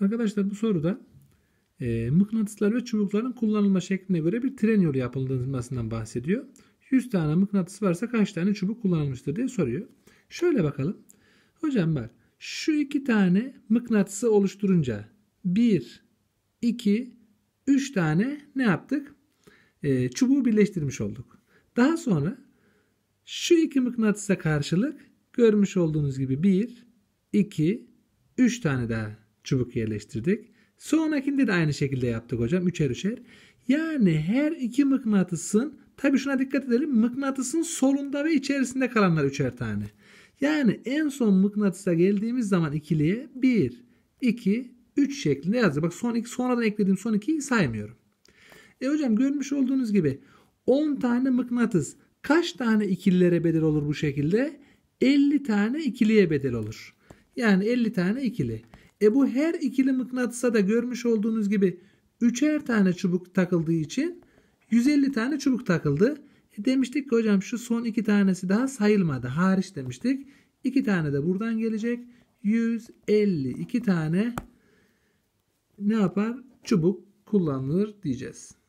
Arkadaşlar bu soruda e, mıknatıslar ve çubukların kullanılma şekline göre bir tren yolu yapılmasından bahsediyor. 100 tane mıknatıs varsa kaç tane çubuk kullanılmıştır diye soruyor. Şöyle bakalım. Hocam bak şu iki tane mıknatısı oluşturunca 1, 2, 3 tane ne yaptık? E, çubuğu birleştirmiş olduk. Daha sonra şu iki mıknatısa karşılık görmüş olduğunuz gibi 1, 2, 3 tane daha çubuk yerleştirdik. Sonrakinde de aynı şekilde yaptık hocam. Üçer üçer. Yani her iki mıknatısın tabi şuna dikkat edelim. Mıknatısın solunda ve içerisinde kalanlar üçer tane. Yani en son mıknatısa geldiğimiz zaman ikiliye 1, 2, 3 şeklinde yazdı. Bak son iki, sonradan eklediğim son ikiyi saymıyorum. E hocam görmüş olduğunuz gibi 10 tane mıknatıs kaç tane ikililere bedel olur bu şekilde? 50 tane ikiliye bedel olur. Yani 50 tane ikili. E bu her ikili mıknatısa da görmüş olduğunuz gibi üçer tane çubuk takıldığı için 150 tane çubuk takıldı. E demiştik ki hocam şu son iki tanesi daha sayılmadı. Hariç demiştik. İki tane de buradan gelecek. 152 tane ne yapar? Çubuk kullanılır diyeceğiz.